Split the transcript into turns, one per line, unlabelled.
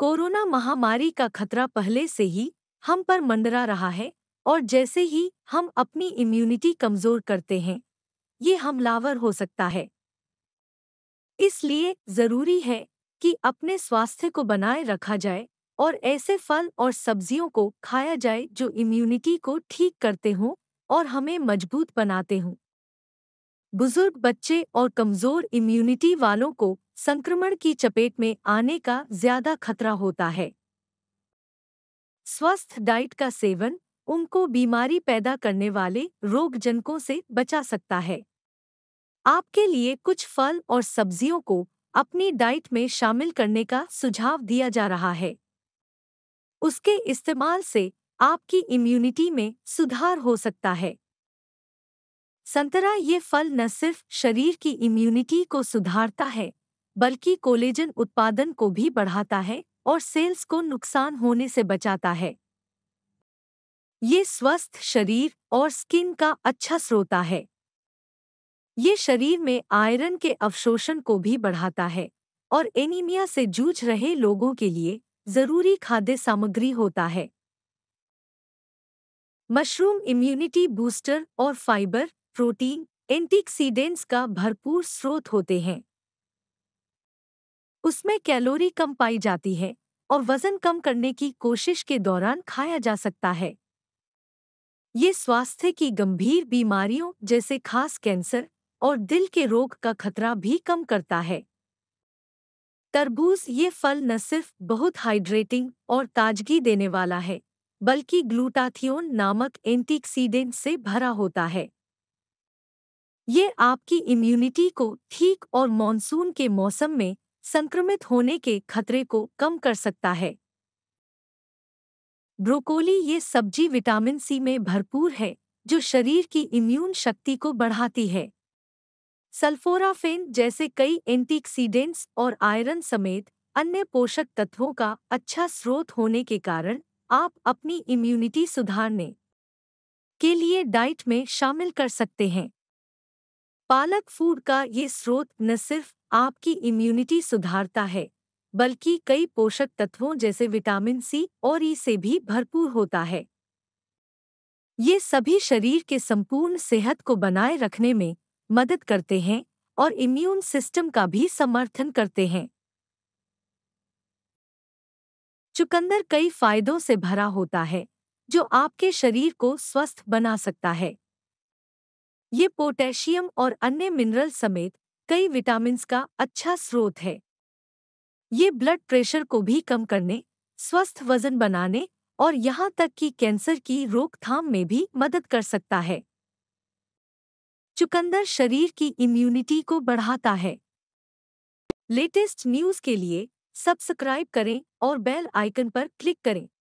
corona महामारी का खतरा पहले से ही हम पर मंडरा रहा है और जैसे ही हम अपनी इम्यूनिटी कमजोर करते हैं ये हमलावर हो सकता है इसलिए जरूरी है कि अपने स्वास्थ्य को बनाए रखा जाए और ऐसे फल और सब्जियों को खाया जाए जो इम्यूनिटी को ठीक करते हों और हमें मजबूत बनाते हों बुजुर्ग बच्चे और कमजोर इम्यूनिटी वालों को संक्रमण की चपेट में आने का ज्यादा खतरा होता है स्वस्थ डाइट का सेवन उनको बीमारी पैदा करने वाले रोगजनकों से बचा सकता है आपके लिए कुछ फल और सब्जियों को अपनी डाइट में शामिल करने का सुझाव दिया जा रहा है उसके इस्तेमाल से आपकी इम्यूनिटी में सुधार हो सकता है संतरा ये फल न सिर्फ शरीर की इम्यूनिटी को सुधारता है बल्कि कोलेजन उत्पादन को भी बढ़ाता है और सेल्स को नुकसान होने से बचाता है ये स्वस्थ शरीर और स्किन का अच्छा स्रोता है ये शरीर में आयरन के अवशोषण को भी बढ़ाता है और एनीमिया से जूझ रहे लोगों के लिए जरूरी खाद्य सामग्री होता है मशरूम इम्यूनिटी बूस्टर और फाइबर प्रोटीन एंटीक्सीडेंट्स का भरपूर स्रोत होते हैं उसमें कैलोरी कम पाई जाती है और वजन कम करने की कोशिश के दौरान खाया जा सकता है ये स्वास्थ्य की गंभीर बीमारियों जैसे खास कैंसर और दिल के रोग का खतरा भी कम करता है तरबूज ये फल न सिर्फ बहुत हाइड्रेटिंग और ताजगी देने वाला है बल्कि ग्लूटाथियोन नामक एंटीक्सीडेंट से भरा होता है ये आपकी इम्यूनिटी को ठीक और मॉनसून के मौसम में संक्रमित होने के खतरे को कम कर सकता है ब्रोकोली ये सब्जी विटामिन सी में भरपूर है जो शरीर की इम्यून शक्ति को बढ़ाती है सल्फोराफेन जैसे कई एंटीक्सीडेंट्स और आयरन समेत अन्य पोषक तत्वों का अच्छा स्रोत होने के कारण आप अपनी इम्यूनिटी सुधारने के लिए डाइट में शामिल कर सकते हैं पालक फूड का ये स्रोत न सिर्फ आपकी इम्यूनिटी सुधारता है बल्कि कई पोषक तत्वों जैसे विटामिन सी और ई e से भी भरपूर होता है ये सभी शरीर के संपूर्ण सेहत को बनाए रखने में मदद करते हैं और इम्यून सिस्टम का भी समर्थन करते हैं चुकंदर कई फायदों से भरा होता है जो आपके शरीर को स्वस्थ बना सकता है ये पोटेशियम और अन्य मिनरल समेत कई विटामिन का अच्छा स्रोत है ये ब्लड प्रेशर को भी कम करने स्वस्थ वजन बनाने और यहाँ तक कि कैंसर की रोकथाम में भी मदद कर सकता है चुकंदर शरीर की इम्यूनिटी को बढ़ाता है लेटेस्ट न्यूज के लिए सब्सक्राइब करें और बेल आइकन पर क्लिक करें